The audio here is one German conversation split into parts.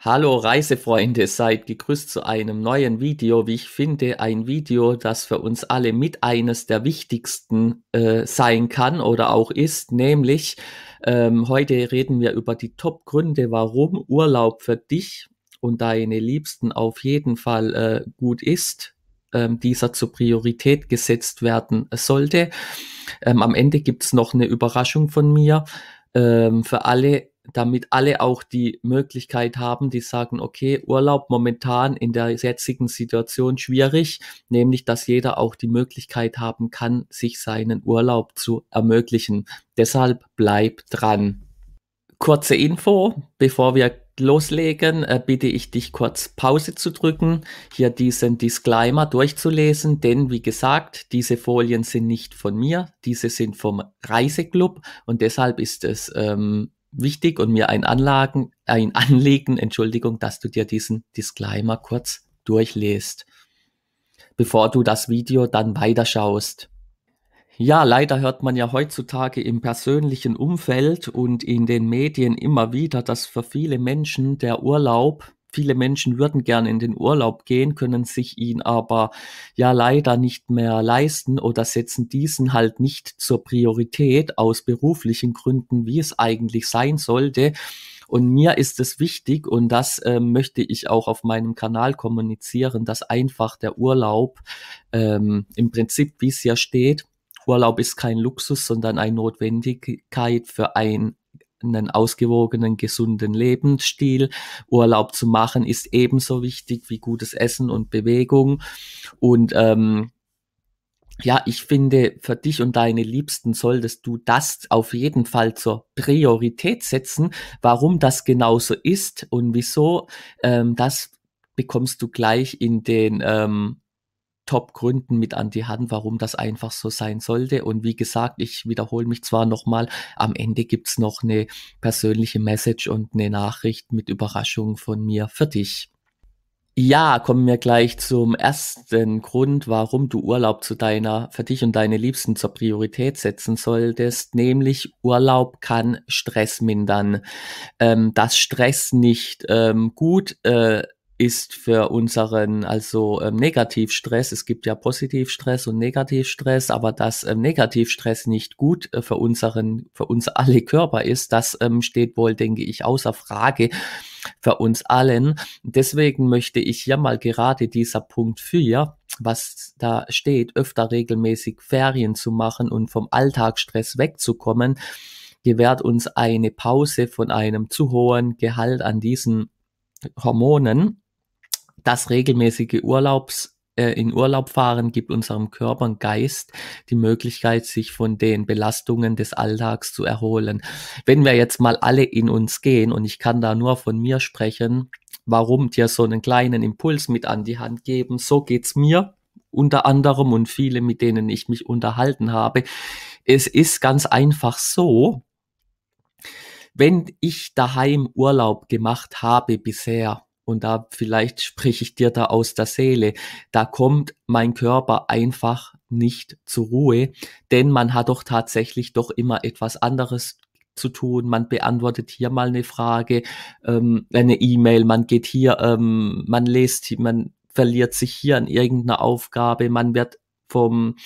Hallo Reisefreunde, seid gegrüßt zu einem neuen Video. Wie ich finde, ein Video, das für uns alle mit eines der wichtigsten äh, sein kann oder auch ist, nämlich ähm, heute reden wir über die Top-Gründe, warum Urlaub für dich und deine Liebsten auf jeden Fall äh, gut ist, ähm, dieser zur Priorität gesetzt werden sollte. Ähm, am Ende gibt's noch eine Überraschung von mir ähm, für alle damit alle auch die Möglichkeit haben, die sagen, okay, Urlaub momentan in der jetzigen Situation schwierig, nämlich dass jeder auch die Möglichkeit haben kann, sich seinen Urlaub zu ermöglichen. Deshalb bleib dran. Kurze Info, bevor wir loslegen, äh, bitte ich dich kurz Pause zu drücken, hier diesen Disclaimer durchzulesen, denn wie gesagt, diese Folien sind nicht von mir, diese sind vom Reiseclub und deshalb ist es ähm, wichtig und mir ein Anlagen, ein Anliegen, Entschuldigung, dass du dir diesen Disclaimer kurz durchlässt, bevor du das Video dann weiterschaust. Ja, leider hört man ja heutzutage im persönlichen Umfeld und in den Medien immer wieder, dass für viele Menschen der Urlaub Viele Menschen würden gerne in den Urlaub gehen, können sich ihn aber ja leider nicht mehr leisten oder setzen diesen halt nicht zur Priorität aus beruflichen Gründen, wie es eigentlich sein sollte. Und mir ist es wichtig, und das äh, möchte ich auch auf meinem Kanal kommunizieren, dass einfach der Urlaub ähm, im Prinzip, wie es ja steht, Urlaub ist kein Luxus, sondern eine Notwendigkeit für ein einen ausgewogenen, gesunden Lebensstil. Urlaub zu machen ist ebenso wichtig wie gutes Essen und Bewegung. Und ähm, ja, ich finde, für dich und deine Liebsten solltest du das auf jeden Fall zur Priorität setzen. Warum das genauso ist und wieso, ähm, das bekommst du gleich in den ähm, Top-Gründen mit an die Hand, warum das einfach so sein sollte. Und wie gesagt, ich wiederhole mich zwar nochmal, am Ende gibt es noch eine persönliche Message und eine Nachricht mit Überraschung von mir für dich. Ja, kommen wir gleich zum ersten Grund, warum du Urlaub zu deiner, für dich und deine Liebsten zur Priorität setzen solltest, nämlich Urlaub kann Stress mindern. Ähm, dass Stress nicht ähm, gut äh, ist für unseren also ähm, Negativstress. Es gibt ja Positivstress und Negativstress, aber dass ähm, Negativstress nicht gut äh, für unseren für uns alle Körper ist, das ähm, steht wohl, denke ich, außer Frage für uns allen. Deswegen möchte ich hier mal gerade dieser Punkt 4, was da steht, öfter regelmäßig Ferien zu machen und vom Alltagsstress wegzukommen, gewährt uns eine Pause von einem zu hohen Gehalt an diesen Hormonen das regelmäßige Urlaubs äh, in Urlaub fahren gibt unserem Körper und Geist die Möglichkeit, sich von den Belastungen des Alltags zu erholen. Wenn wir jetzt mal alle in uns gehen, und ich kann da nur von mir sprechen, warum dir so einen kleinen Impuls mit an die Hand geben, so geht's mir unter anderem und viele, mit denen ich mich unterhalten habe. Es ist ganz einfach so, wenn ich daheim Urlaub gemacht habe bisher, und da vielleicht spreche ich dir da aus der Seele, da kommt mein Körper einfach nicht zur Ruhe, denn man hat doch tatsächlich doch immer etwas anderes zu tun, man beantwortet hier mal eine Frage, ähm, eine E-Mail, man geht hier, ähm, man lest, man verliert sich hier an irgendeiner Aufgabe, man wird vom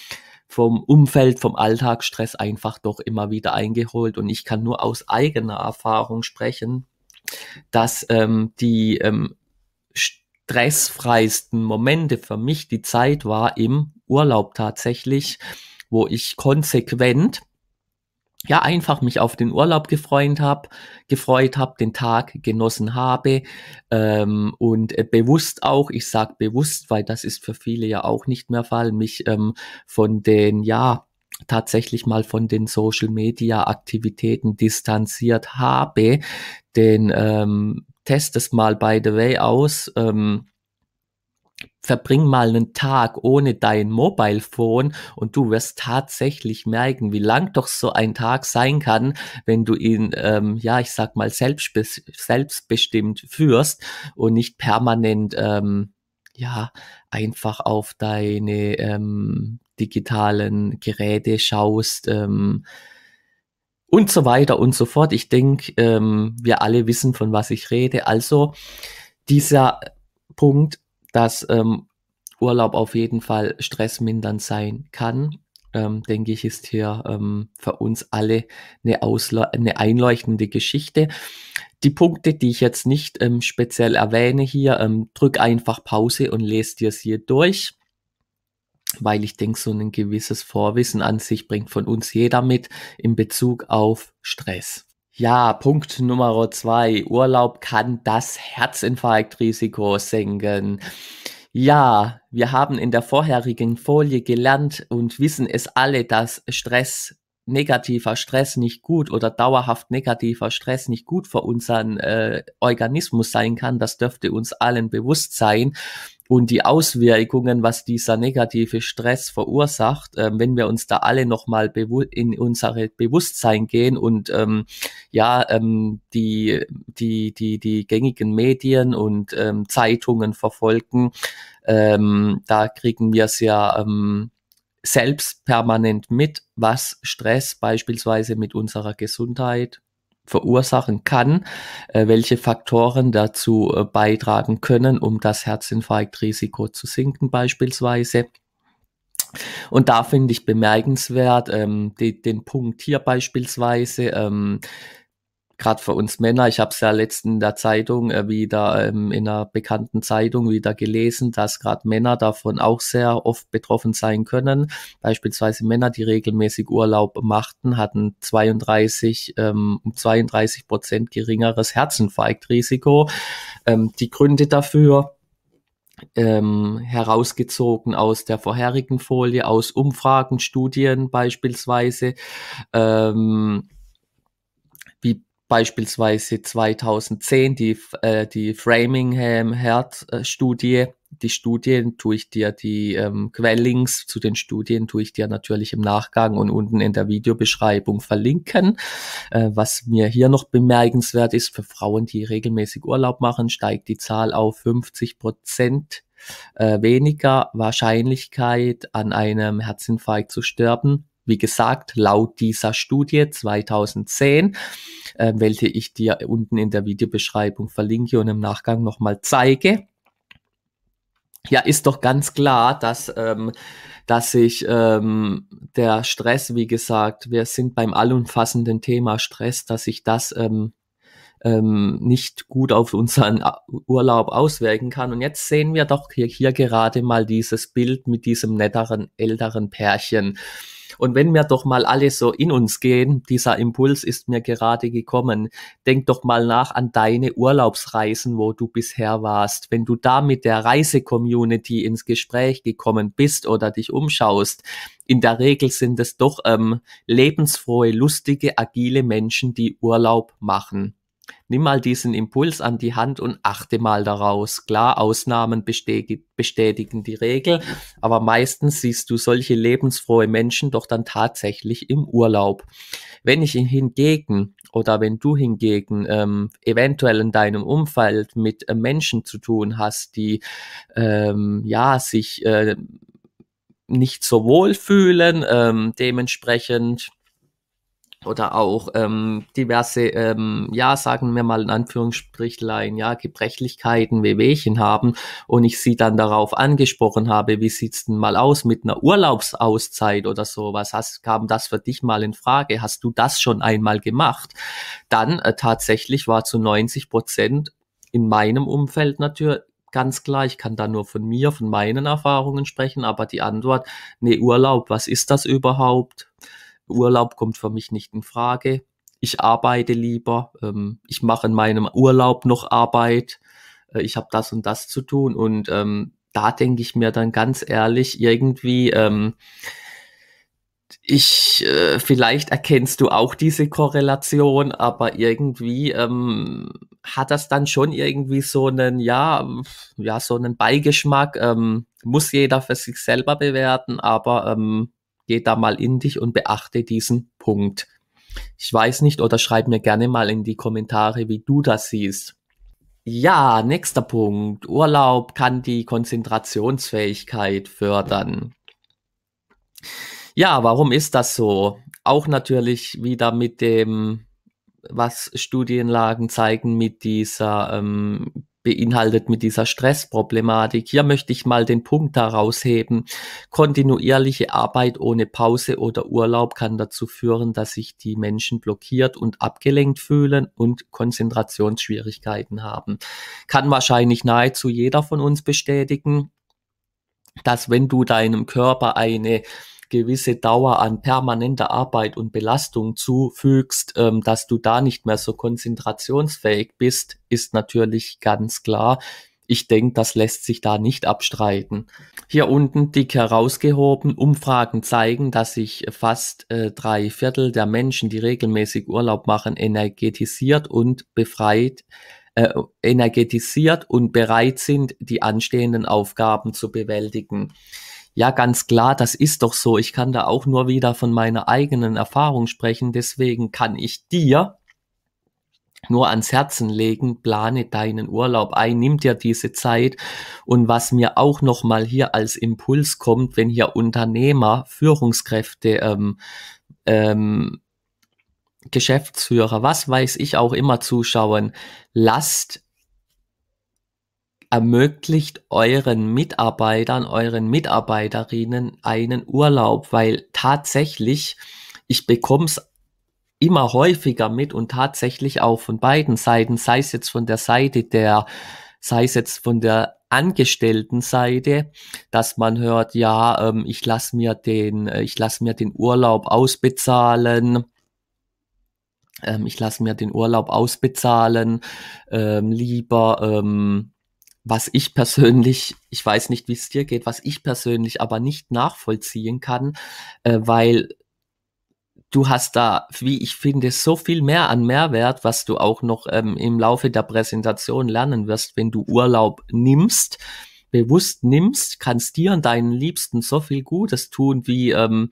vom Umfeld, vom Alltagsstress einfach doch immer wieder eingeholt. Und ich kann nur aus eigener Erfahrung sprechen, dass ähm, die ähm, stressfreisten Momente für mich die Zeit war im Urlaub tatsächlich, wo ich konsequent ja einfach mich auf den Urlaub gefreut habe, gefreut habe, den Tag genossen habe ähm, und äh, bewusst auch, ich sag bewusst, weil das ist für viele ja auch nicht mehr Fall, mich ähm, von den ja tatsächlich mal von den Social-Media-Aktivitäten distanziert habe. Denn ähm, test es mal, by the way, aus. Ähm, verbring mal einen Tag ohne dein Mobile Phone und du wirst tatsächlich merken, wie lang doch so ein Tag sein kann, wenn du ihn, ähm, ja, ich sag mal, selbstbestimmt führst und nicht permanent, ähm, ja, einfach auf deine ähm, digitalen Geräte schaust ähm, und so weiter und so fort. Ich denke, ähm, wir alle wissen, von was ich rede. Also dieser Punkt, dass ähm, Urlaub auf jeden Fall stressmindernd sein kann, ähm, denke ich, ist hier ähm, für uns alle eine, Ausle eine einleuchtende Geschichte. Die Punkte, die ich jetzt nicht ähm, speziell erwähne hier, ähm, drück einfach Pause und lest dir sie durch weil ich denke, so ein gewisses Vorwissen an sich bringt von uns jeder mit in Bezug auf Stress. Ja, Punkt Nummer zwei. Urlaub kann das Herzinfarktrisiko senken. Ja, wir haben in der vorherigen Folie gelernt und wissen es alle, dass Stress negativer Stress nicht gut oder dauerhaft negativer Stress nicht gut für unseren äh, Organismus sein kann, das dürfte uns allen bewusst sein. Und die Auswirkungen, was dieser negative Stress verursacht, äh, wenn wir uns da alle nochmal in unsere Bewusstsein gehen und ähm, ja, ähm, die, die, die, die gängigen Medien und ähm, Zeitungen verfolgen, ähm, da kriegen wir es ja ähm, selbst permanent mit, was Stress beispielsweise mit unserer Gesundheit verursachen kann, äh, welche Faktoren dazu äh, beitragen können, um das Herzinfarktrisiko zu sinken beispielsweise. Und da finde ich bemerkenswert ähm, die, den Punkt hier beispielsweise, ähm, gerade für uns Männer, ich habe es ja letztens in der Zeitung äh, wieder ähm, in einer bekannten Zeitung wieder gelesen, dass gerade Männer davon auch sehr oft betroffen sein können. Beispielsweise Männer, die regelmäßig Urlaub machten, hatten 32 ähm, 32 Prozent geringeres Herzinfarktrisiko. Ähm, die Gründe dafür ähm, herausgezogen aus der vorherigen Folie, aus Umfragen, Studien beispielsweise. Ähm, beispielsweise 2010 die, äh, die Framingham Heart Studie. Die Studien tue ich dir, die ähm, Quelllinks zu den Studien tue ich dir natürlich im Nachgang und unten in der Videobeschreibung verlinken. Äh, was mir hier noch bemerkenswert ist, für Frauen, die regelmäßig Urlaub machen, steigt die Zahl auf 50 Prozent äh, weniger Wahrscheinlichkeit an einem Herzinfarkt zu sterben wie gesagt, laut dieser Studie 2010, äh, welche ich dir unten in der Videobeschreibung verlinke und im Nachgang nochmal zeige. Ja, ist doch ganz klar, dass, ähm, dass sich ähm, der Stress, wie gesagt, wir sind beim allumfassenden Thema Stress, dass sich das ähm, ähm, nicht gut auf unseren Urlaub auswirken kann. Und jetzt sehen wir doch hier, hier gerade mal dieses Bild mit diesem netteren, älteren Pärchen. Und wenn wir doch mal alle so in uns gehen, dieser Impuls ist mir gerade gekommen, denk doch mal nach an deine Urlaubsreisen, wo du bisher warst. Wenn du da mit der Reisecommunity ins Gespräch gekommen bist oder dich umschaust, in der Regel sind es doch ähm, lebensfrohe, lustige, agile Menschen, die Urlaub machen. Nimm mal diesen Impuls an die Hand und achte mal daraus. Klar, Ausnahmen bestätigen die Regel, aber meistens siehst du solche lebensfrohe Menschen doch dann tatsächlich im Urlaub. Wenn ich hingegen oder wenn du hingegen ähm, eventuell in deinem Umfeld mit äh, Menschen zu tun hast, die ähm, ja sich äh, nicht so wohl fühlen, ähm, dementsprechend oder auch ähm, diverse, ähm, ja, sagen wir mal in Anführungsstrichlein, ja, Gebrechlichkeiten, Wehwehchen haben und ich sie dann darauf angesprochen habe, wie sieht's denn mal aus mit einer Urlaubsauszeit oder sowas? Hast, kam das für dich mal in Frage? Hast du das schon einmal gemacht? Dann äh, tatsächlich war zu 90 Prozent in meinem Umfeld natürlich ganz klar, ich kann da nur von mir, von meinen Erfahrungen sprechen, aber die Antwort, nee, Urlaub, was ist das überhaupt? Urlaub kommt für mich nicht in Frage. Ich arbeite lieber. Ähm, ich mache in meinem Urlaub noch Arbeit. Äh, ich habe das und das zu tun. Und ähm, da denke ich mir dann ganz ehrlich, irgendwie, ähm, ich, äh, vielleicht erkennst du auch diese Korrelation, aber irgendwie ähm, hat das dann schon irgendwie so einen, ja, ja, so einen Beigeschmack. Ähm, muss jeder für sich selber bewerten, aber ähm, Geh da mal in dich und beachte diesen Punkt. Ich weiß nicht oder schreib mir gerne mal in die Kommentare, wie du das siehst. Ja, nächster Punkt. Urlaub kann die Konzentrationsfähigkeit fördern. Ja, warum ist das so? Auch natürlich wieder mit dem, was Studienlagen zeigen, mit dieser ähm, beinhaltet mit dieser Stressproblematik. Hier möchte ich mal den Punkt daraus heben. Kontinuierliche Arbeit ohne Pause oder Urlaub kann dazu führen, dass sich die Menschen blockiert und abgelenkt fühlen und Konzentrationsschwierigkeiten haben. Kann wahrscheinlich nahezu jeder von uns bestätigen dass wenn du deinem Körper eine gewisse Dauer an permanenter Arbeit und Belastung zufügst, ähm, dass du da nicht mehr so konzentrationsfähig bist, ist natürlich ganz klar. Ich denke, das lässt sich da nicht abstreiten. Hier unten dick herausgehoben, Umfragen zeigen, dass sich fast äh, drei Viertel der Menschen, die regelmäßig Urlaub machen, energetisiert und befreit, äh, energetisiert und bereit sind, die anstehenden Aufgaben zu bewältigen ja, ganz klar, das ist doch so. Ich kann da auch nur wieder von meiner eigenen Erfahrung sprechen. Deswegen kann ich dir nur ans Herzen legen, plane deinen Urlaub ein, nimm dir diese Zeit. Und was mir auch nochmal hier als Impuls kommt, wenn hier Unternehmer, Führungskräfte, ähm, ähm, Geschäftsführer, was weiß ich auch immer zuschauen, lasst ermöglicht euren Mitarbeitern, euren Mitarbeiterinnen einen Urlaub, weil tatsächlich, ich bekomme es immer häufiger mit und tatsächlich auch von beiden Seiten, sei es jetzt von der Seite der, sei es jetzt von der angestellten Seite, dass man hört, ja, ähm, ich lasse mir den, äh, ich lasse mir den Urlaub ausbezahlen, ähm, ich lasse mir den Urlaub ausbezahlen, ähm, lieber, ähm, was ich persönlich, ich weiß nicht, wie es dir geht, was ich persönlich aber nicht nachvollziehen kann, äh, weil du hast da, wie ich finde, so viel mehr an Mehrwert, was du auch noch ähm, im Laufe der Präsentation lernen wirst, wenn du Urlaub nimmst bewusst nimmst, kannst dir und deinen Liebsten so viel Gutes tun, wie ähm,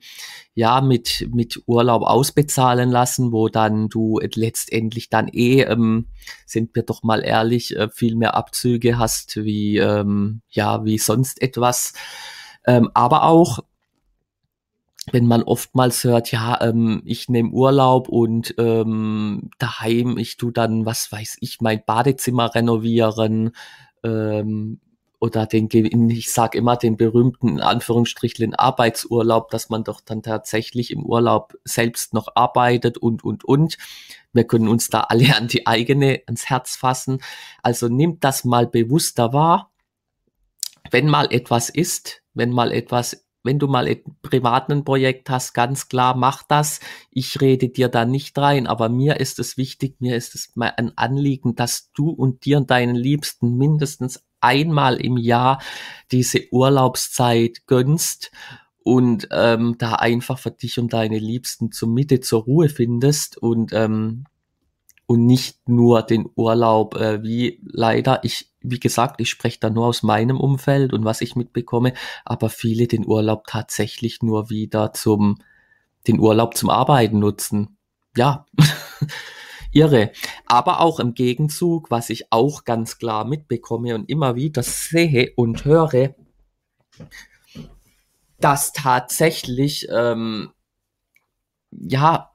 ja mit mit Urlaub ausbezahlen lassen, wo dann du letztendlich dann eh ähm, sind wir doch mal ehrlich äh, viel mehr Abzüge hast wie ähm, ja wie sonst etwas, ähm, aber auch wenn man oftmals hört, ja, ähm, ich nehme Urlaub und ähm, daheim, ich tu dann, was weiß ich, mein Badezimmer renovieren, ähm, oder den, ich sage immer den berühmten, in Anführungsstrichen, Arbeitsurlaub, dass man doch dann tatsächlich im Urlaub selbst noch arbeitet und, und, und. Wir können uns da alle an die eigene, ans Herz fassen. Also nimmt das mal bewusster wahr. Wenn mal etwas ist, wenn mal etwas, wenn du mal privat ein Projekt hast, ganz klar, mach das. Ich rede dir da nicht rein, aber mir ist es wichtig, mir ist es ein Anliegen, dass du und dir und deinen Liebsten mindestens einmal im Jahr diese Urlaubszeit gönnst und ähm, da einfach für dich und deine Liebsten zur Mitte, zur Ruhe findest und ähm, und nicht nur den Urlaub, äh, wie leider ich, wie gesagt, ich spreche da nur aus meinem Umfeld und was ich mitbekomme, aber viele den Urlaub tatsächlich nur wieder zum, den Urlaub zum Arbeiten nutzen. Ja. irre. Aber auch im Gegenzug, was ich auch ganz klar mitbekomme und immer wieder sehe und höre, dass tatsächlich ähm, ja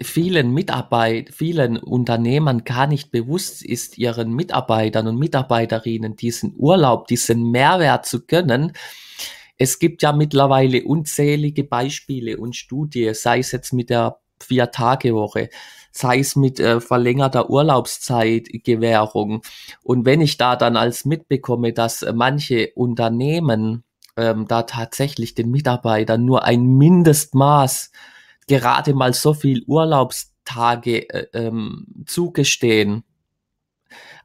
vielen Mitarbeit, vielen Unternehmern gar nicht bewusst ist, ihren Mitarbeitern und Mitarbeiterinnen diesen Urlaub, diesen Mehrwert zu gönnen. Es gibt ja mittlerweile unzählige Beispiele und Studien, sei es jetzt mit der Vier-Tage-Woche, sei es mit äh, verlängerter Urlaubszeitgewährung. Und wenn ich da dann als mitbekomme, dass äh, manche Unternehmen ähm, da tatsächlich den Mitarbeitern nur ein Mindestmaß gerade mal so viel Urlaubstage äh, ähm, zugestehen,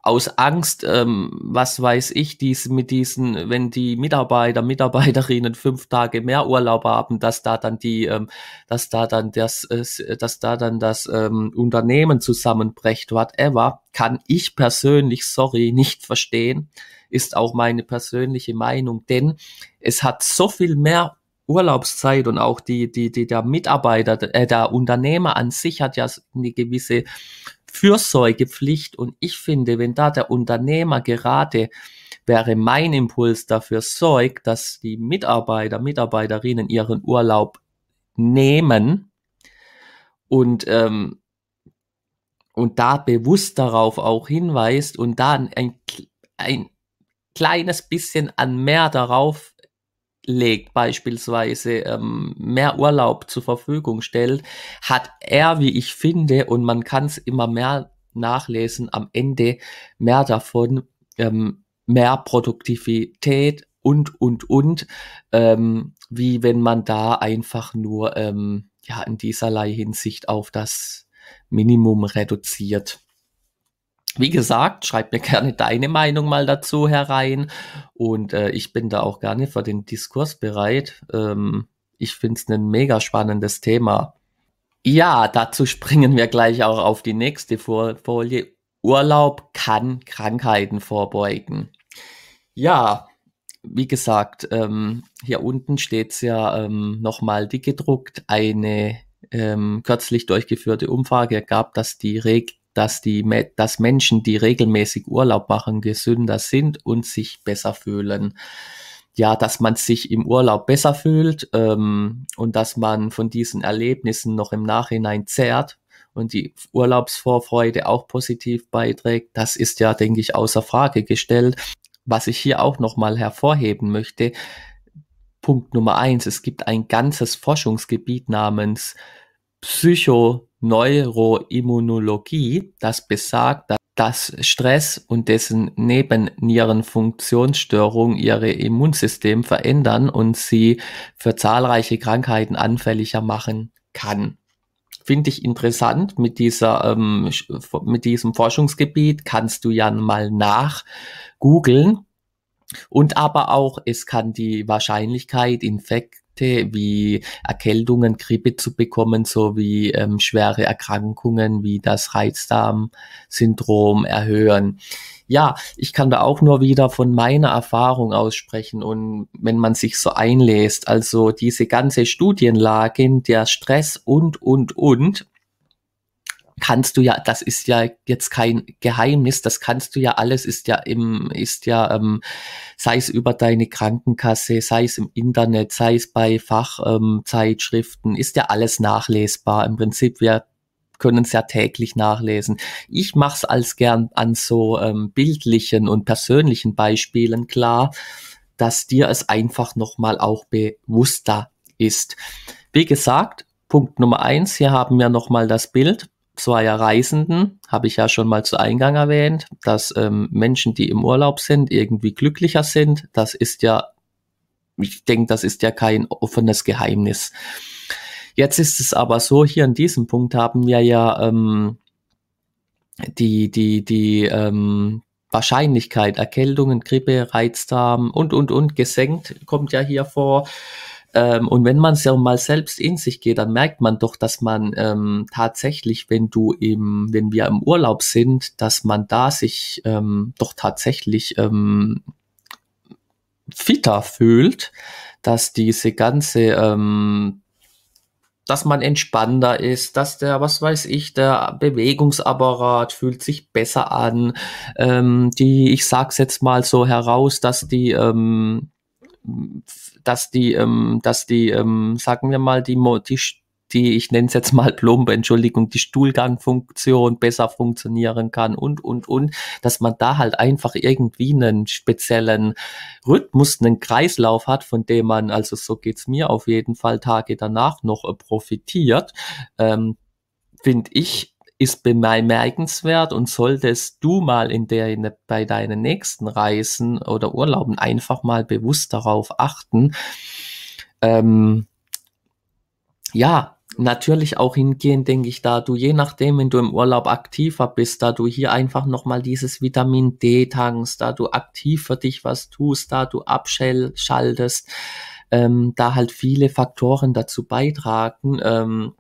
aus Angst, ähm, was weiß ich, dies mit diesen, wenn die Mitarbeiter, Mitarbeiterinnen fünf Tage mehr Urlaub haben, dass da dann die, ähm, dass da dann das, äh, dass da dann das ähm, Unternehmen zusammenbrecht, whatever, kann ich persönlich, sorry, nicht verstehen, ist auch meine persönliche Meinung, denn es hat so viel mehr Urlaubszeit und auch die, die, die, der Mitarbeiter, äh, der Unternehmer an sich hat ja eine gewisse Fürsorgepflicht. Und ich finde, wenn da der Unternehmer gerade wäre mein Impuls dafür sorgt, dass die Mitarbeiter, Mitarbeiterinnen ihren Urlaub nehmen und, ähm, und da bewusst darauf auch hinweist und dann ein, ein kleines bisschen an mehr darauf legt, beispielsweise ähm, mehr Urlaub zur Verfügung stellt, hat er, wie ich finde, und man kann es immer mehr nachlesen, am Ende mehr davon, ähm, mehr Produktivität und, und, und, ähm, wie wenn man da einfach nur ähm, ja, in dieserlei Hinsicht auf das Minimum reduziert. Wie gesagt, schreib mir gerne deine Meinung mal dazu herein. Und äh, ich bin da auch gerne für den Diskurs bereit. Ähm, ich finde es ein mega spannendes Thema. Ja, dazu springen wir gleich auch auf die nächste Folie. Urlaub kann Krankheiten vorbeugen. Ja, wie gesagt, ähm, hier unten steht es ja ähm, nochmal dick gedruckt. Eine ähm, kürzlich durchgeführte Umfrage ergab, dass die Reg dass, die, dass Menschen, die regelmäßig Urlaub machen, gesünder sind und sich besser fühlen. Ja, dass man sich im Urlaub besser fühlt ähm, und dass man von diesen Erlebnissen noch im Nachhinein zehrt und die Urlaubsvorfreude auch positiv beiträgt, das ist ja, denke ich, außer Frage gestellt. Was ich hier auch nochmal hervorheben möchte, Punkt Nummer eins, es gibt ein ganzes Forschungsgebiet namens Psycho Neuroimmunologie, das besagt, dass Stress und dessen Nebennierenfunktionsstörungen ihre Immunsystem verändern und sie für zahlreiche Krankheiten anfälliger machen kann. Finde ich interessant mit dieser, ähm, mit diesem Forschungsgebiet kannst du ja mal nachgoogeln. Und aber auch, es kann die Wahrscheinlichkeit, Infekt wie Erkältungen, Grippe zu bekommen, sowie ähm, schwere Erkrankungen wie das Reizdarmsyndrom erhöhen. Ja, ich kann da auch nur wieder von meiner Erfahrung aussprechen und wenn man sich so einlässt, also diese ganze Studienlage, der Stress und, und, und, kannst du ja, das ist ja jetzt kein Geheimnis, das kannst du ja alles, ist ja im, ist ja, ähm, sei es über deine Krankenkasse, sei es im Internet, sei es bei Fachzeitschriften, ähm, ist ja alles nachlesbar. Im Prinzip, wir können es ja täglich nachlesen. Ich mache es als gern an so ähm, bildlichen und persönlichen Beispielen klar, dass dir es einfach nochmal auch bewusster ist. Wie gesagt, Punkt Nummer eins, hier haben wir nochmal das Bild zweier Reisenden, habe ich ja schon mal zu Eingang erwähnt, dass ähm, Menschen, die im Urlaub sind, irgendwie glücklicher sind. Das ist ja, ich denke, das ist ja kein offenes Geheimnis. Jetzt ist es aber so, hier an diesem Punkt haben wir ja ähm, die, die, die ähm, Wahrscheinlichkeit, Erkältungen, Grippe, Reizdarm und, und, und gesenkt, kommt ja hier vor. Ähm, und wenn man es ja mal selbst in sich geht, dann merkt man doch, dass man ähm, tatsächlich, wenn du im, wenn wir im Urlaub sind, dass man da sich ähm, doch tatsächlich ähm, fitter fühlt, dass diese ganze ähm, dass man entspannter ist, dass der, was weiß ich, der Bewegungsapparat fühlt sich besser an. Ähm, die, ich sag's jetzt mal so heraus, dass die ähm, dass die, ähm, dass die, ähm, sagen wir mal, die, die, die ich nenne es jetzt mal plumpe, Entschuldigung, die Stuhlgangfunktion besser funktionieren kann und, und, und, dass man da halt einfach irgendwie einen speziellen Rhythmus, einen Kreislauf hat, von dem man, also so geht's mir auf jeden Fall, Tage danach noch äh, profitiert, ähm, finde ich ist bemerkenswert und solltest du mal in der, bei deinen nächsten Reisen oder Urlauben einfach mal bewusst darauf achten. Ähm, ja, natürlich auch hingehen, denke ich, da du je nachdem, wenn du im Urlaub aktiver bist, da du hier einfach nochmal dieses Vitamin D tankst, da du aktiv für dich was tust, da du abschaltest, ähm, da halt viele Faktoren dazu beitragen, ähm,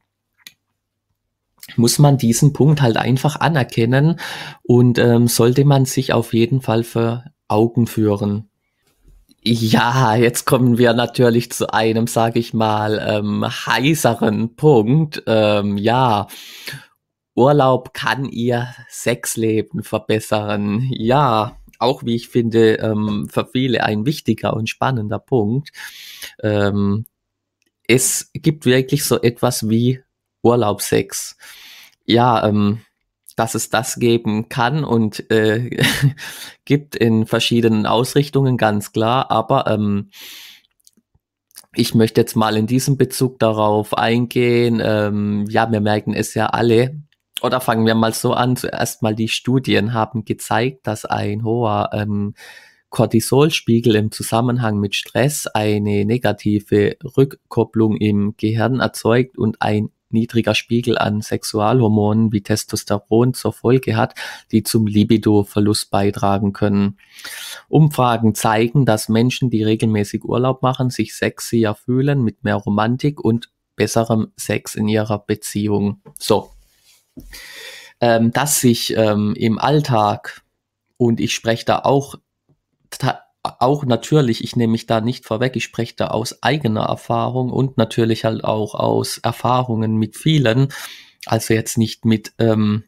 muss man diesen Punkt halt einfach anerkennen und ähm, sollte man sich auf jeden Fall für Augen führen. Ja, jetzt kommen wir natürlich zu einem, sage ich mal, ähm, heiseren Punkt. Ähm, ja, Urlaub kann ihr Sexleben verbessern. Ja, auch wie ich finde, ähm, für viele ein wichtiger und spannender Punkt. Ähm, es gibt wirklich so etwas wie Urlaubsex. Ja, ähm, dass es das geben kann und äh, gibt in verschiedenen Ausrichtungen, ganz klar. Aber ähm, ich möchte jetzt mal in diesem Bezug darauf eingehen. Ähm, ja, wir merken es ja alle. Oder fangen wir mal so an. Zuerst mal die Studien haben gezeigt, dass ein hoher ähm, Cortisolspiegel im Zusammenhang mit Stress eine negative Rückkopplung im Gehirn erzeugt und ein niedriger Spiegel an Sexualhormonen wie Testosteron zur Folge hat, die zum Libidoverlust beitragen können. Umfragen zeigen, dass Menschen, die regelmäßig Urlaub machen, sich sexier fühlen, mit mehr Romantik und besserem Sex in ihrer Beziehung. So. Ähm, dass sich ähm, im Alltag, und ich spreche da auch auch natürlich, ich nehme mich da nicht vorweg, ich spreche da aus eigener Erfahrung und natürlich halt auch aus Erfahrungen mit vielen, also jetzt nicht mit ähm,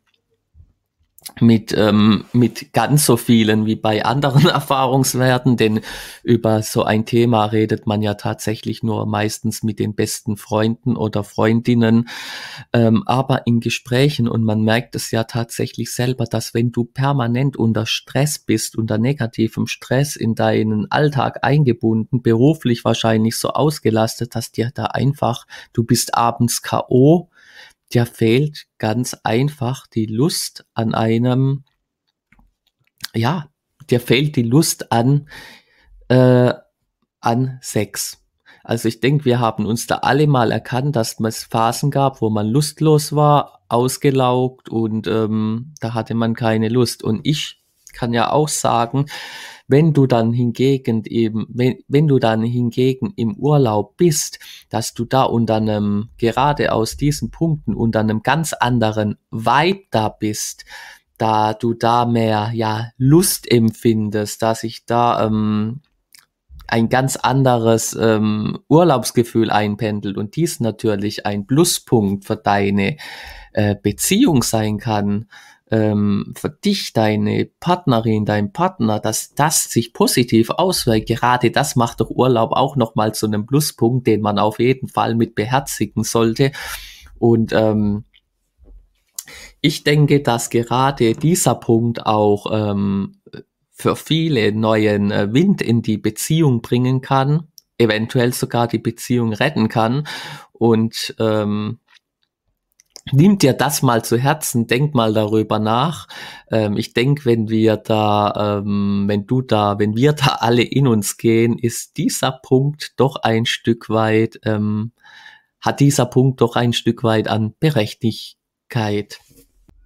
mit, ähm, mit ganz so vielen wie bei anderen Erfahrungswerten, denn über so ein Thema redet man ja tatsächlich nur meistens mit den besten Freunden oder Freundinnen, ähm, aber in Gesprächen und man merkt es ja tatsächlich selber, dass wenn du permanent unter Stress bist, unter negativem Stress in deinen Alltag eingebunden, beruflich wahrscheinlich so ausgelastet, dass dir da einfach, du bist abends KO, der fehlt ganz einfach die Lust an einem, ja, der fehlt die Lust an, äh, an Sex. Also ich denke, wir haben uns da alle mal erkannt, dass es Phasen gab, wo man lustlos war, ausgelaugt und ähm, da hatte man keine Lust. Und ich kann ja auch sagen, wenn du dann hingegen eben, wenn, wenn du dann hingegen im Urlaub bist, dass du da unter einem, gerade aus diesen Punkten, unter einem ganz anderen Vibe da bist, da du da mehr, ja, Lust empfindest, dass ich da, ähm, ein ganz anderes ähm, Urlaubsgefühl einpendelt und dies natürlich ein Pluspunkt für deine äh, Beziehung sein kann ähm, für dich, deine Partnerin, dein Partner, dass das sich positiv auswirkt. Gerade das macht doch Urlaub auch nochmal zu einem Pluspunkt, den man auf jeden Fall mit beherzigen sollte. Und ähm, ich denke, dass gerade dieser Punkt auch ähm, für viele neuen äh, Wind in die Beziehung bringen kann, eventuell sogar die Beziehung retten kann. Und ähm, nimm dir das mal zu Herzen, denk mal darüber nach. Ähm, ich denke, wenn wir da, ähm, wenn du da, wenn wir da alle in uns gehen, ist dieser Punkt doch ein Stück weit, ähm, hat dieser Punkt doch ein Stück weit an Berechtigkeit.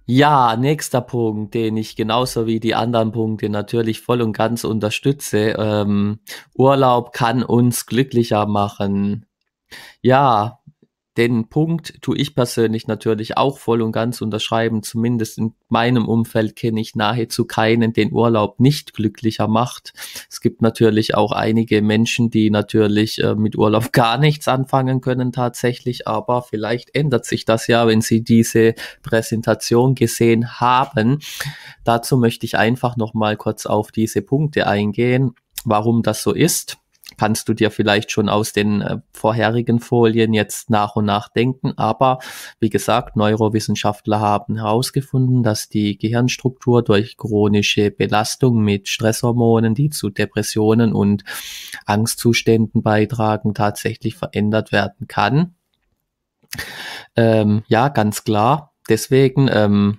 Ja, nächster Punkt, den ich genauso wie die anderen Punkte natürlich voll und ganz unterstütze. Ähm, Urlaub kann uns glücklicher machen. Ja, den Punkt tue ich persönlich natürlich auch voll und ganz unterschreiben. Zumindest in meinem Umfeld kenne ich nahezu keinen, den Urlaub nicht glücklicher macht. Es gibt natürlich auch einige Menschen, die natürlich äh, mit Urlaub gar nichts anfangen können tatsächlich, aber vielleicht ändert sich das ja, wenn sie diese Präsentation gesehen haben. Dazu möchte ich einfach nochmal kurz auf diese Punkte eingehen, warum das so ist kannst du dir vielleicht schon aus den äh, vorherigen Folien jetzt nach und nach denken. Aber wie gesagt, Neurowissenschaftler haben herausgefunden, dass die Gehirnstruktur durch chronische Belastung mit Stresshormonen, die zu Depressionen und Angstzuständen beitragen, tatsächlich verändert werden kann. Ähm, ja, ganz klar. Deswegen, ähm,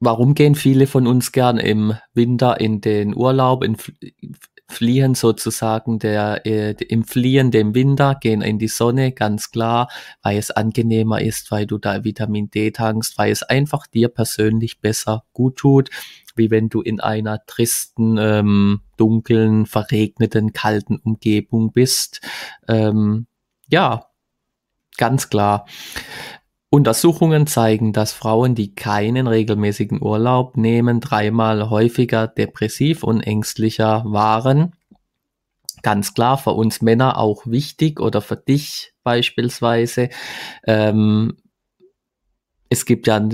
warum gehen viele von uns gern im Winter in den Urlaub, in, fliehen sozusagen der, äh, im Fliehen dem Winter, gehen in die Sonne, ganz klar, weil es angenehmer ist, weil du da Vitamin D tankst, weil es einfach dir persönlich besser gut tut wie wenn du in einer tristen, ähm, dunklen, verregneten, kalten Umgebung bist. Ähm, ja, ganz klar. Untersuchungen zeigen, dass Frauen, die keinen regelmäßigen Urlaub nehmen, dreimal häufiger depressiv und ängstlicher waren. Ganz klar, für uns Männer auch wichtig oder für dich beispielsweise. Ähm, es gibt ja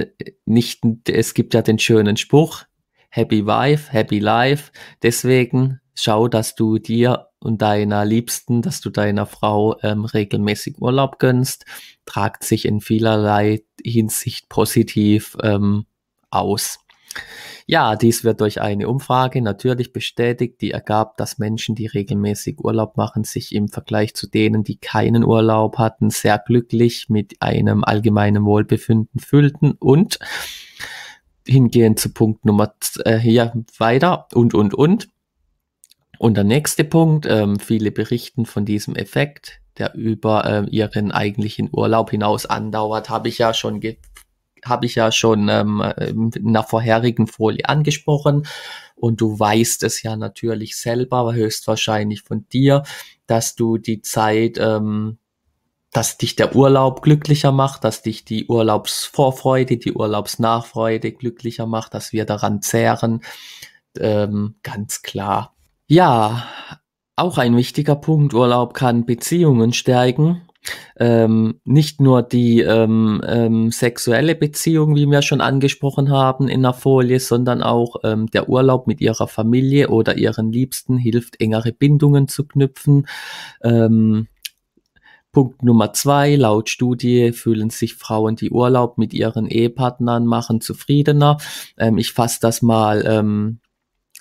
nicht, es gibt ja den schönen Spruch, Happy Wife, Happy Life. Deswegen schau, dass du dir und deiner Liebsten, dass du deiner Frau ähm, regelmäßig Urlaub gönnst, tragt sich in vielerlei Hinsicht positiv ähm, aus. Ja, dies wird durch eine Umfrage natürlich bestätigt, die ergab, dass Menschen, die regelmäßig Urlaub machen, sich im Vergleich zu denen, die keinen Urlaub hatten, sehr glücklich mit einem allgemeinen Wohlbefinden fühlten und hingehend zu Punkt Nummer äh, hier weiter und und und und der nächste Punkt, ähm, viele berichten von diesem Effekt, der über äh, ihren eigentlichen Urlaub hinaus andauert, habe ich ja schon habe ich ja schon ähm, ähm, in der vorherigen Folie angesprochen. Und du weißt es ja natürlich selber, aber höchstwahrscheinlich von dir, dass du die Zeit, ähm, dass dich der Urlaub glücklicher macht, dass dich die Urlaubsvorfreude, die Urlaubsnachfreude glücklicher macht, dass wir daran zehren. Ähm, ganz klar. Ja, auch ein wichtiger Punkt. Urlaub kann Beziehungen stärken. Ähm, nicht nur die ähm, ähm, sexuelle Beziehung, wie wir schon angesprochen haben in der Folie, sondern auch ähm, der Urlaub mit ihrer Familie oder ihren Liebsten hilft, engere Bindungen zu knüpfen. Ähm, Punkt Nummer zwei, laut Studie fühlen sich Frauen, die Urlaub mit ihren Ehepartnern machen, zufriedener. Ähm, ich fasse das mal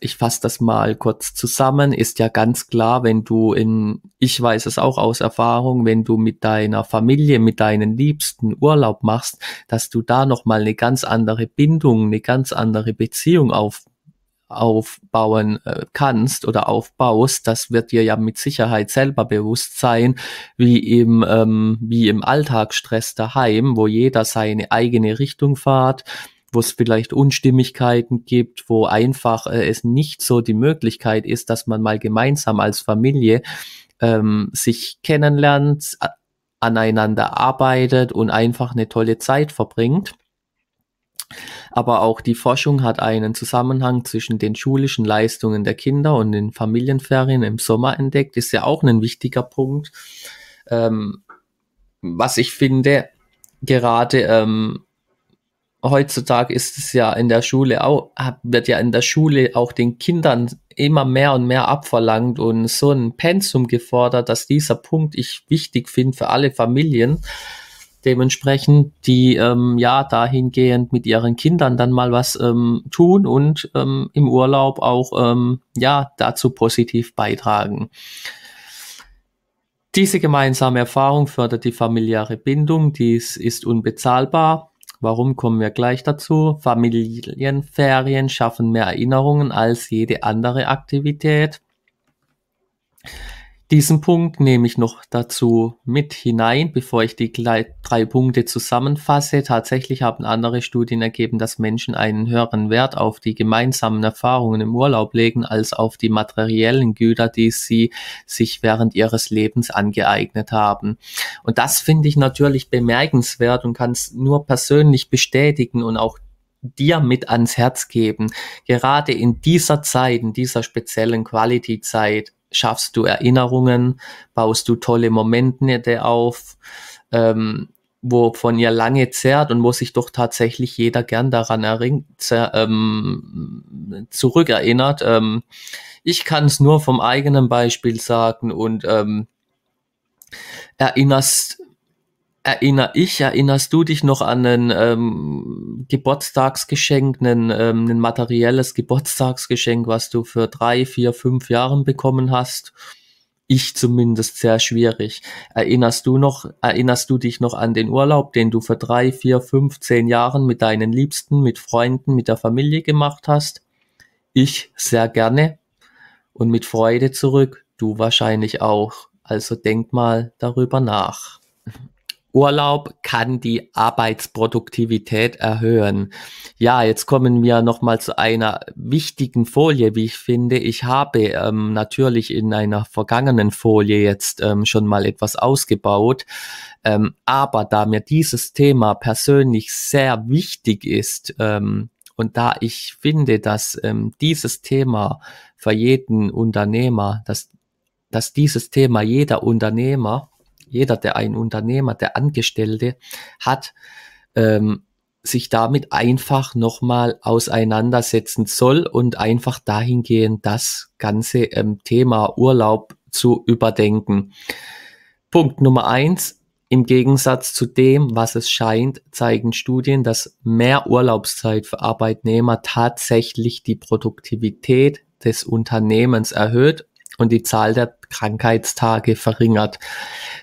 ich fasse das mal kurz zusammen, ist ja ganz klar, wenn du in, ich weiß es auch aus Erfahrung, wenn du mit deiner Familie, mit deinen Liebsten Urlaub machst, dass du da nochmal eine ganz andere Bindung, eine ganz andere Beziehung auf, aufbauen äh, kannst oder aufbaust. Das wird dir ja mit Sicherheit selber bewusst sein, wie im, ähm, wie im Alltagsstress daheim, wo jeder seine eigene Richtung fährt wo es vielleicht Unstimmigkeiten gibt, wo einfach äh, es nicht so die Möglichkeit ist, dass man mal gemeinsam als Familie ähm, sich kennenlernt, aneinander arbeitet und einfach eine tolle Zeit verbringt. Aber auch die Forschung hat einen Zusammenhang zwischen den schulischen Leistungen der Kinder und den Familienferien im Sommer entdeckt, ist ja auch ein wichtiger Punkt. Ähm, was ich finde, gerade ähm, heutzutage ist es ja in der Schule auch, wird ja in der Schule auch den Kindern immer mehr und mehr abverlangt und so ein Pensum gefordert, dass dieser Punkt ich wichtig finde für alle Familien. Dementsprechend, die ähm, ja dahingehend mit ihren Kindern dann mal was ähm, tun und ähm, im Urlaub auch ähm, ja dazu positiv beitragen. Diese gemeinsame Erfahrung fördert die familiäre Bindung, dies ist unbezahlbar Warum kommen wir gleich dazu? Familienferien schaffen mehr Erinnerungen als jede andere Aktivität. Diesen Punkt nehme ich noch dazu mit hinein, bevor ich die drei Punkte zusammenfasse. Tatsächlich haben andere Studien ergeben, dass Menschen einen höheren Wert auf die gemeinsamen Erfahrungen im Urlaub legen als auf die materiellen Güter, die sie sich während ihres Lebens angeeignet haben. Und das finde ich natürlich bemerkenswert und kann es nur persönlich bestätigen und auch dir mit ans Herz geben. Gerade in dieser Zeit, in dieser speziellen Quality-Zeit, schaffst du Erinnerungen, baust du tolle Momente auf, ähm, wovon ihr lange zerrt und wo sich doch tatsächlich jeder gern daran erring, zer, ähm, zurückerinnert. Ähm, ich kann es nur vom eigenen Beispiel sagen und ähm, erinnerst Erinner ich, erinnerst du dich noch an ein ähm, Geburtstagsgeschenk, ein, ähm, ein materielles Geburtstagsgeschenk, was du für drei, vier, fünf Jahren bekommen hast? Ich zumindest sehr schwierig. Erinnerst du noch, erinnerst du dich noch an den Urlaub, den du für drei, vier, fünf, zehn Jahren mit deinen Liebsten, mit Freunden, mit der Familie gemacht hast? Ich sehr gerne und mit Freude zurück. Du wahrscheinlich auch. Also denk mal darüber nach. Urlaub kann die Arbeitsproduktivität erhöhen. Ja, jetzt kommen wir nochmal zu einer wichtigen Folie, wie ich finde. Ich habe ähm, natürlich in einer vergangenen Folie jetzt ähm, schon mal etwas ausgebaut. Ähm, aber da mir dieses Thema persönlich sehr wichtig ist ähm, und da ich finde, dass ähm, dieses Thema für jeden Unternehmer, dass, dass dieses Thema jeder Unternehmer jeder, der ein Unternehmer, der Angestellte hat, ähm, sich damit einfach nochmal auseinandersetzen soll und einfach dahingehend das ganze ähm, Thema Urlaub zu überdenken. Punkt Nummer eins. Im Gegensatz zu dem, was es scheint, zeigen Studien, dass mehr Urlaubszeit für Arbeitnehmer tatsächlich die Produktivität des Unternehmens erhöht und die Zahl der Krankheitstage verringert.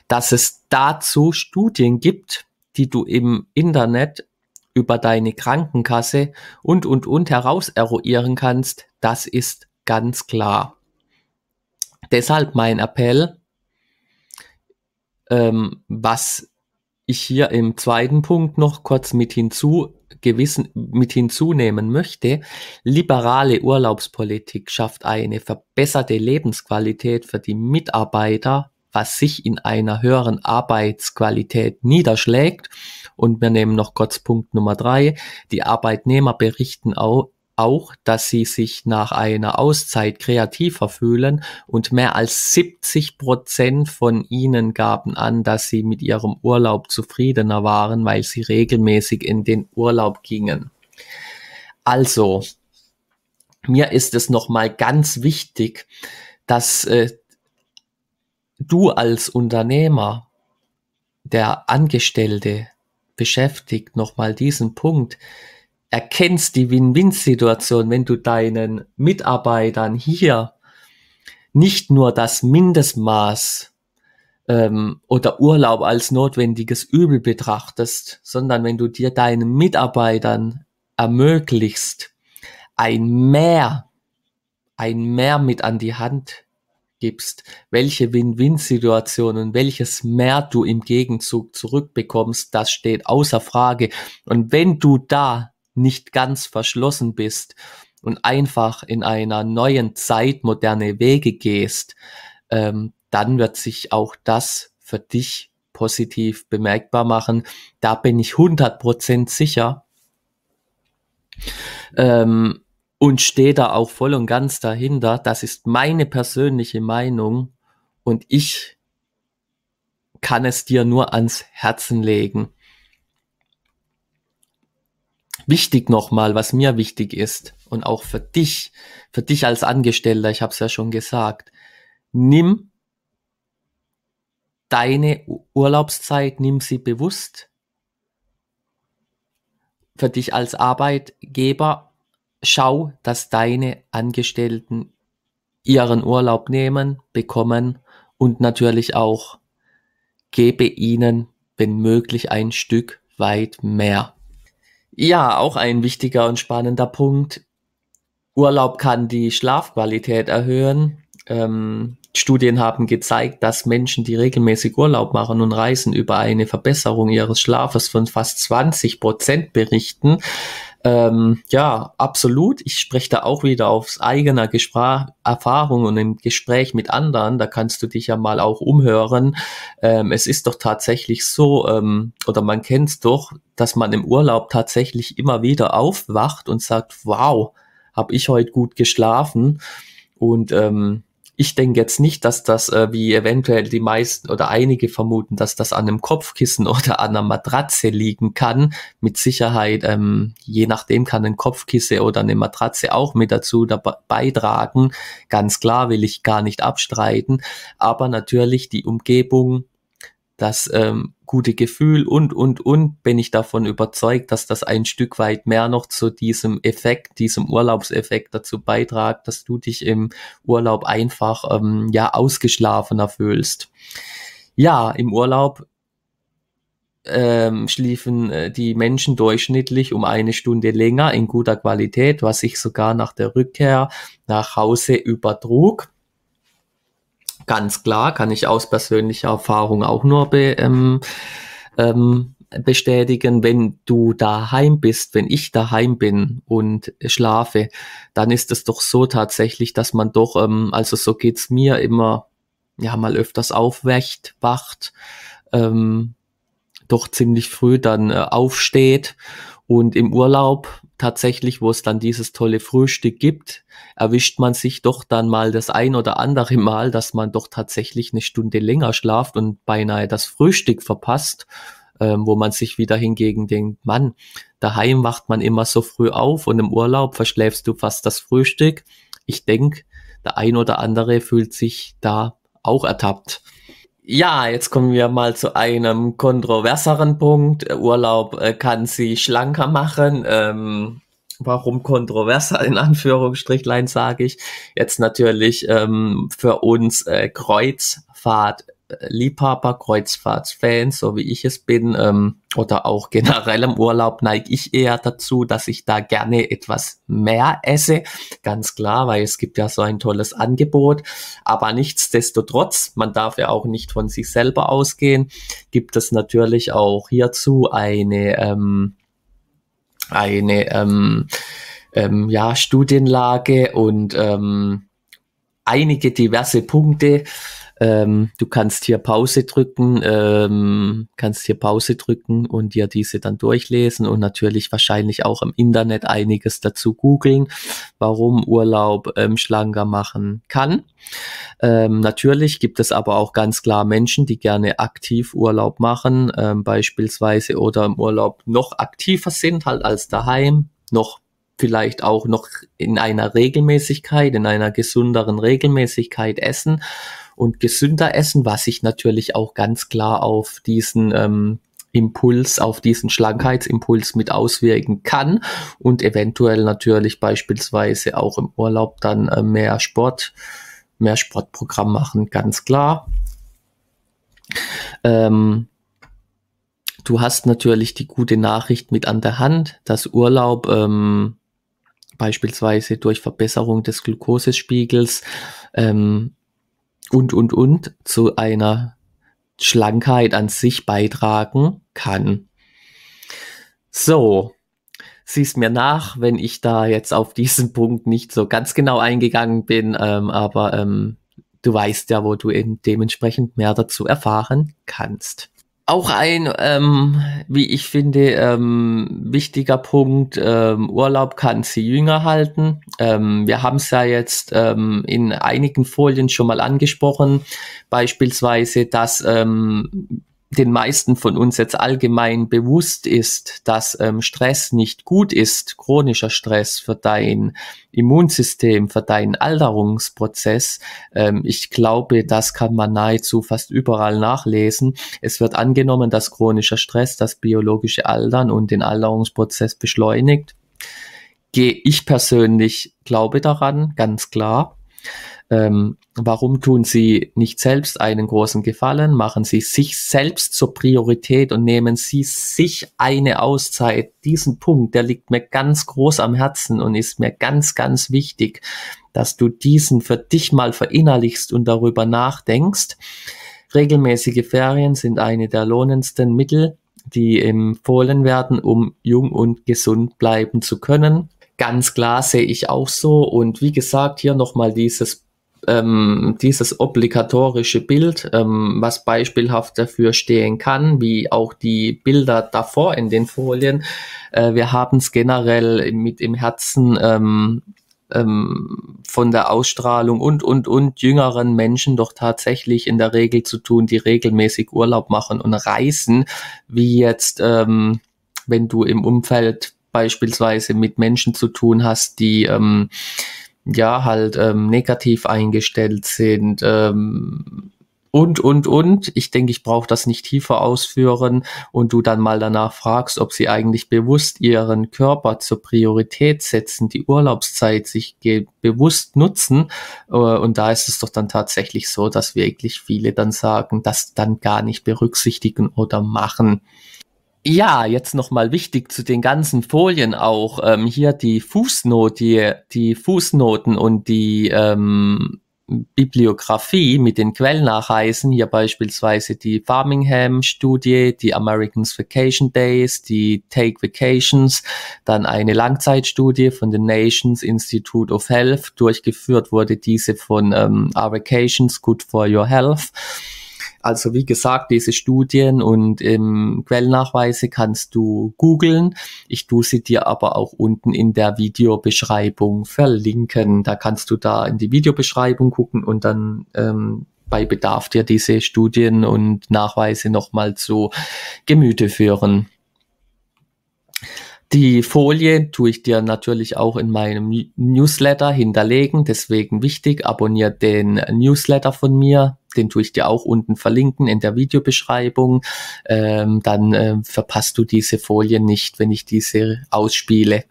Dass es dazu Studien gibt, die du im Internet über deine Krankenkasse und und und heraus eruieren kannst, das ist ganz klar. Deshalb mein Appell, ähm, was ich hier im zweiten Punkt noch kurz mit hinzu Gewissen mit hinzunehmen möchte, liberale Urlaubspolitik schafft eine verbesserte Lebensqualität für die Mitarbeiter, was sich in einer höheren Arbeitsqualität niederschlägt. Und wir nehmen noch kurz Punkt Nummer drei. Die Arbeitnehmer berichten auch auch, dass sie sich nach einer Auszeit kreativer fühlen und mehr als 70 Prozent von ihnen gaben an, dass sie mit ihrem Urlaub zufriedener waren, weil sie regelmäßig in den Urlaub gingen. Also, mir ist es nochmal ganz wichtig, dass äh, du als Unternehmer, der Angestellte, beschäftigt, nochmal diesen Punkt, erkennst die Win-Win-Situation, wenn du deinen Mitarbeitern hier nicht nur das Mindestmaß ähm, oder Urlaub als notwendiges Übel betrachtest, sondern wenn du dir deinen Mitarbeitern ermöglichst, ein Mehr, ein Mehr mit an die Hand gibst, welche Win-Win-Situation und welches Mehr du im Gegenzug zurückbekommst, das steht außer Frage. Und wenn du da nicht ganz verschlossen bist und einfach in einer neuen Zeit moderne Wege gehst, ähm, dann wird sich auch das für dich positiv bemerkbar machen. Da bin ich 100% sicher. Ähm, und stehe da auch voll und ganz dahinter. Das ist meine persönliche Meinung und ich kann es dir nur ans Herzen legen wichtig nochmal, was mir wichtig ist und auch für dich, für dich als Angestellter, ich habe es ja schon gesagt, nimm deine Urlaubszeit, nimm sie bewusst für dich als Arbeitgeber. Schau, dass deine Angestellten ihren Urlaub nehmen, bekommen und natürlich auch gebe ihnen, wenn möglich, ein Stück weit mehr ja, auch ein wichtiger und spannender Punkt. Urlaub kann die Schlafqualität erhöhen. Ähm, Studien haben gezeigt, dass Menschen, die regelmäßig Urlaub machen und reisen, über eine Verbesserung ihres Schlafes von fast 20 Prozent berichten. Ähm, ja, absolut. Ich spreche da auch wieder aufs eigener Gespräch, Erfahrung und im Gespräch mit anderen. Da kannst du dich ja mal auch umhören. Ähm, es ist doch tatsächlich so, ähm, oder man kennt es doch, dass man im Urlaub tatsächlich immer wieder aufwacht und sagt, wow, habe ich heute gut geschlafen. Und ähm, ich denke jetzt nicht, dass das, äh, wie eventuell die meisten oder einige vermuten, dass das an einem Kopfkissen oder an einer Matratze liegen kann. Mit Sicherheit, ähm, je nachdem kann ein Kopfkissen oder eine Matratze auch mit dazu beitragen. Ganz klar will ich gar nicht abstreiten. Aber natürlich die Umgebung das ähm, gute Gefühl und, und, und bin ich davon überzeugt, dass das ein Stück weit mehr noch zu diesem Effekt, diesem Urlaubseffekt dazu beitragt, dass du dich im Urlaub einfach ähm, ja ausgeschlafener fühlst. Ja, im Urlaub ähm, schliefen äh, die Menschen durchschnittlich um eine Stunde länger in guter Qualität, was sich sogar nach der Rückkehr nach Hause übertrug. Ganz klar, kann ich aus persönlicher Erfahrung auch nur be, ähm, ähm, bestätigen, wenn du daheim bist, wenn ich daheim bin und schlafe, dann ist es doch so tatsächlich, dass man doch, ähm, also so geht's mir immer, ja, mal öfters aufwacht, wacht, ähm, doch ziemlich früh dann äh, aufsteht und im Urlaub tatsächlich, wo es dann dieses tolle Frühstück gibt, erwischt man sich doch dann mal das ein oder andere Mal, dass man doch tatsächlich eine Stunde länger schlaft und beinahe das Frühstück verpasst, ähm, wo man sich wieder hingegen denkt, Mann, daheim wacht man immer so früh auf und im Urlaub verschläfst du fast das Frühstück. Ich denke, der ein oder andere fühlt sich da auch ertappt. Ja, jetzt kommen wir mal zu einem kontroverseren Punkt. Urlaub äh, kann sie schlanker machen. Ähm, warum kontroverser in Anführungsstrichlein sage ich? Jetzt natürlich ähm, für uns äh, Kreuzfahrt Liebhaber, kreuzfahrtsfan so wie ich es bin, ähm, oder auch generell im Urlaub neige ich eher dazu, dass ich da gerne etwas mehr esse. Ganz klar, weil es gibt ja so ein tolles Angebot. Aber nichtsdestotrotz, man darf ja auch nicht von sich selber ausgehen, gibt es natürlich auch hierzu eine, ähm, eine ähm, ähm, ja, Studienlage und ähm, einige diverse Punkte, ähm, du kannst hier Pause drücken, ähm, kannst hier Pause drücken und dir diese dann durchlesen und natürlich wahrscheinlich auch im Internet einiges dazu googeln, warum Urlaub ähm, schlanker machen kann. Ähm, natürlich gibt es aber auch ganz klar Menschen, die gerne aktiv Urlaub machen, ähm, beispielsweise oder im Urlaub noch aktiver sind halt als daheim, noch vielleicht auch noch in einer Regelmäßigkeit, in einer gesünderen Regelmäßigkeit essen und gesünder essen, was sich natürlich auch ganz klar auf diesen ähm, Impuls, auf diesen Schlankheitsimpuls mit auswirken kann und eventuell natürlich beispielsweise auch im Urlaub dann äh, mehr Sport, mehr Sportprogramm machen, ganz klar. Ähm, du hast natürlich die gute Nachricht mit an der Hand, dass Urlaub ähm, beispielsweise durch Verbesserung des Glukosespiegels ähm, und, und, und zu einer Schlankheit an sich beitragen kann. So, siehst mir nach, wenn ich da jetzt auf diesen Punkt nicht so ganz genau eingegangen bin, ähm, aber ähm, du weißt ja, wo du eben dementsprechend mehr dazu erfahren kannst. Auch ein, ähm, wie ich finde, ähm, wichtiger Punkt, ähm, Urlaub kann sie jünger halten. Ähm, wir haben es ja jetzt ähm, in einigen Folien schon mal angesprochen, beispielsweise, dass ähm, den meisten von uns jetzt allgemein bewusst ist, dass ähm, Stress nicht gut ist, chronischer Stress für dein Immunsystem, für deinen Alterungsprozess. Ähm, ich glaube, das kann man nahezu fast überall nachlesen. Es wird angenommen, dass chronischer Stress das biologische Altern und den Alterungsprozess beschleunigt. Gehe ich persönlich, glaube daran, ganz klar. Ähm, warum tun Sie nicht selbst einen großen Gefallen? Machen Sie sich selbst zur Priorität und nehmen Sie sich eine Auszeit. Diesen Punkt, der liegt mir ganz groß am Herzen und ist mir ganz, ganz wichtig, dass du diesen für dich mal verinnerlichst und darüber nachdenkst. Regelmäßige Ferien sind eine der lohnendsten Mittel, die empfohlen werden, um jung und gesund bleiben zu können. Ganz klar sehe ich auch so. Und wie gesagt, hier nochmal dieses ähm, dieses obligatorische Bild, ähm, was beispielhaft dafür stehen kann, wie auch die Bilder davor in den Folien. Äh, wir haben es generell mit im Herzen ähm, ähm, von der Ausstrahlung und, und, und jüngeren Menschen doch tatsächlich in der Regel zu tun, die regelmäßig Urlaub machen und reisen, wie jetzt, ähm, wenn du im Umfeld beispielsweise mit Menschen zu tun hast, die ähm, ja halt ähm, negativ eingestellt sind ähm, und und und. Ich denke, ich brauche das nicht tiefer ausführen und du dann mal danach fragst, ob sie eigentlich bewusst ihren Körper zur Priorität setzen, die Urlaubszeit sich bewusst nutzen. Äh, und da ist es doch dann tatsächlich so, dass wirklich viele dann sagen, das dann gar nicht berücksichtigen oder machen. Ja, jetzt nochmal wichtig zu den ganzen Folien auch. Ähm, hier die Fußnote, die, die Fußnoten und die ähm, Bibliografie mit den Quellennachweisen, hier beispielsweise die Farmingham-Studie, die Americans Vacation Days, die Take Vacations, dann eine Langzeitstudie von den Nations Institute of Health. Durchgeführt wurde diese von ähm, Our Vacations Good for Your Health. Also wie gesagt, diese Studien und ähm, Quellennachweise kannst du googeln. Ich tue sie dir aber auch unten in der Videobeschreibung verlinken. Da kannst du da in die Videobeschreibung gucken und dann ähm, bei Bedarf dir diese Studien und Nachweise nochmal zu Gemüte führen. Die Folie tue ich dir natürlich auch in meinem Newsletter hinterlegen, deswegen wichtig, abonniert den Newsletter von mir, den tue ich dir auch unten verlinken in der Videobeschreibung. Ähm, dann äh, verpasst du diese Folie nicht, wenn ich diese ausspiele.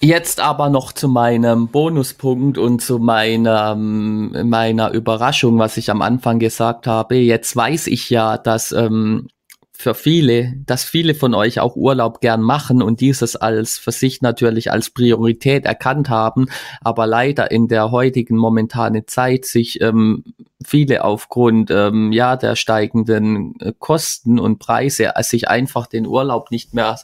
Jetzt aber noch zu meinem Bonuspunkt und zu meiner, meiner Überraschung, was ich am Anfang gesagt habe. Jetzt weiß ich ja, dass ähm, für viele, dass viele von euch auch Urlaub gern machen und dieses als für sich natürlich als Priorität erkannt haben, aber leider in der heutigen momentanen Zeit sich ähm, viele aufgrund ähm, ja der steigenden äh, Kosten und Preise äh, sich einfach den Urlaub nicht mehr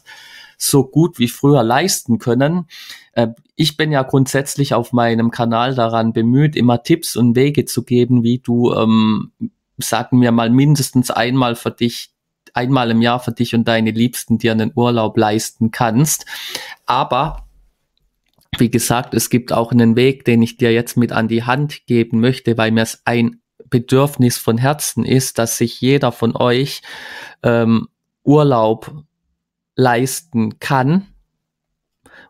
so gut wie früher leisten können. Äh, ich bin ja grundsätzlich auf meinem Kanal daran bemüht, immer Tipps und Wege zu geben, wie du, ähm, sagen wir mal, mindestens einmal für dich einmal im Jahr für dich und deine Liebsten dir einen Urlaub leisten kannst. Aber wie gesagt, es gibt auch einen Weg, den ich dir jetzt mit an die Hand geben möchte, weil mir es ein Bedürfnis von Herzen ist, dass sich jeder von euch ähm, Urlaub leisten kann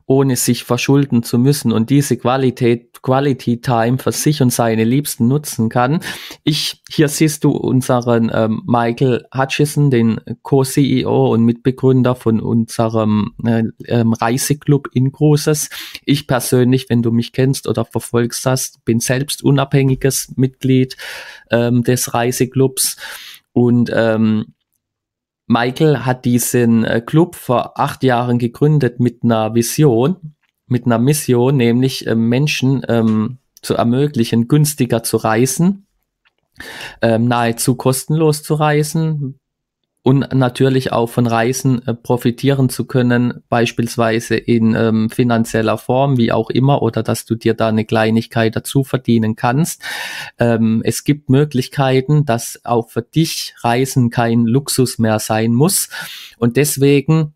ohne sich verschulden zu müssen und diese Qualität, Quality Time für sich und seine Liebsten nutzen kann. Ich, hier siehst du unseren ähm, Michael Hutchison, den Co-CEO und Mitbegründer von unserem äh, ähm, Reiseclub in Großes. Ich persönlich, wenn du mich kennst oder verfolgst hast, bin selbst unabhängiges Mitglied ähm, des Reiseclubs und ähm, Michael hat diesen äh, Club vor acht Jahren gegründet mit einer Vision, mit einer Mission, nämlich äh, Menschen ähm, zu ermöglichen, günstiger zu reisen, ähm, nahezu kostenlos zu reisen, und natürlich auch von Reisen äh, profitieren zu können, beispielsweise in ähm, finanzieller Form, wie auch immer, oder dass du dir da eine Kleinigkeit dazu verdienen kannst. Ähm, es gibt Möglichkeiten, dass auch für dich Reisen kein Luxus mehr sein muss. Und deswegen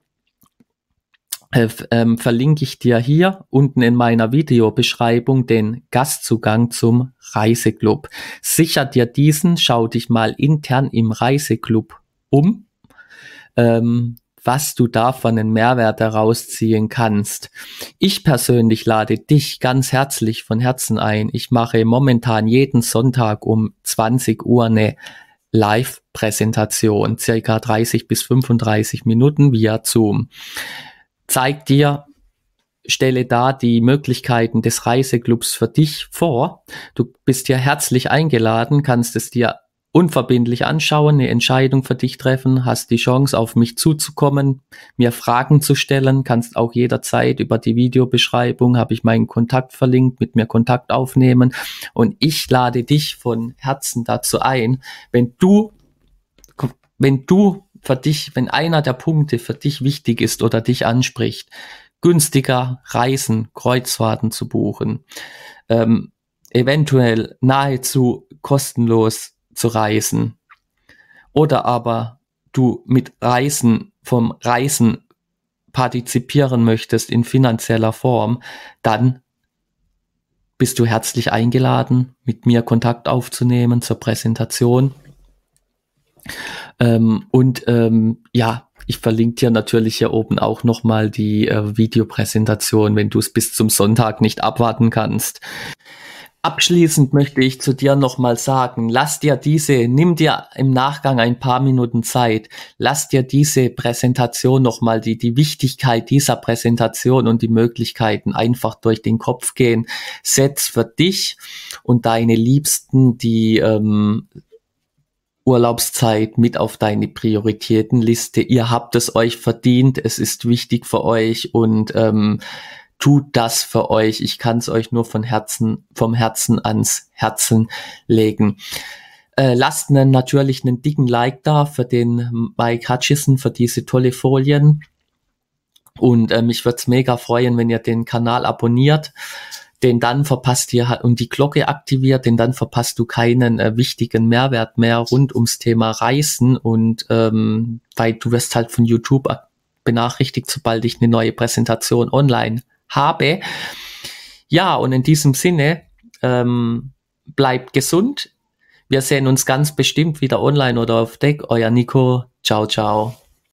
äh, ähm, verlinke ich dir hier unten in meiner Videobeschreibung den Gastzugang zum Reiseclub. Sicher dir diesen, schau dich mal intern im Reiseclub um, ähm, was du davon einen Mehrwert daraus ziehen kannst. Ich persönlich lade dich ganz herzlich von Herzen ein. Ich mache momentan jeden Sonntag um 20 Uhr eine Live-Präsentation, circa 30 bis 35 Minuten via Zoom. Zeig dir, stelle da die Möglichkeiten des Reiseclubs für dich vor. Du bist ja herzlich eingeladen, kannst es dir Unverbindlich anschauen, eine Entscheidung für dich treffen, hast die Chance, auf mich zuzukommen, mir Fragen zu stellen, kannst auch jederzeit über die Videobeschreibung, habe ich meinen Kontakt verlinkt, mit mir Kontakt aufnehmen. Und ich lade dich von Herzen dazu ein, wenn du, wenn du für dich, wenn einer der Punkte für dich wichtig ist oder dich anspricht, günstiger Reisen, Kreuzfahrten zu buchen, ähm, eventuell nahezu kostenlos zu reisen. Oder aber du mit Reisen vom Reisen partizipieren möchtest in finanzieller Form, dann bist du herzlich eingeladen, mit mir Kontakt aufzunehmen zur Präsentation. Ähm, und ähm, ja, ich verlinke dir natürlich hier oben auch nochmal die äh, Videopräsentation, wenn du es bis zum Sonntag nicht abwarten kannst. Abschließend möchte ich zu dir nochmal sagen, lass dir diese, nimm dir im Nachgang ein paar Minuten Zeit, lass dir diese Präsentation nochmal, die, die Wichtigkeit dieser Präsentation und die Möglichkeiten einfach durch den Kopf gehen. Setz für dich und deine Liebsten die ähm, Urlaubszeit mit auf deine Prioritätenliste. Ihr habt es euch verdient, es ist wichtig für euch und ähm, tut das für euch. Ich kann es euch nur von Herzen, vom Herzen ans Herzen legen. Äh, lasst einen, natürlich einen dicken Like da für den Mike Hutchison, für diese tolle Folien. Und äh, mich würde es mega freuen, wenn ihr den Kanal abonniert. Den dann verpasst ihr und die Glocke aktiviert, denn dann verpasst du keinen äh, wichtigen Mehrwert mehr rund ums Thema Reisen und ähm, weil du wirst halt von YouTube benachrichtigt, sobald ich eine neue Präsentation online habe. Ja, und in diesem Sinne, ähm, bleibt gesund. Wir sehen uns ganz bestimmt wieder online oder auf Deck. Euer Nico. Ciao, ciao.